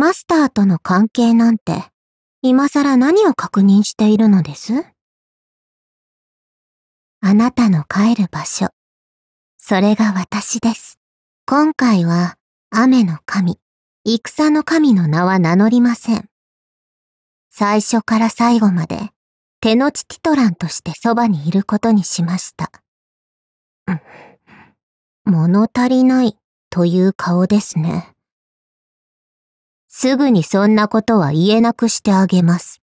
マスターとの関係なんて、今更何を確認しているのですあなたの帰る場所。それが私です。今回は、雨の神、戦の神の名は名乗りません。最初から最後まで、手のちティトランとしてそばにいることにしました。物足りないという顔ですね。すぐにそんなことは言えなくしてあげます。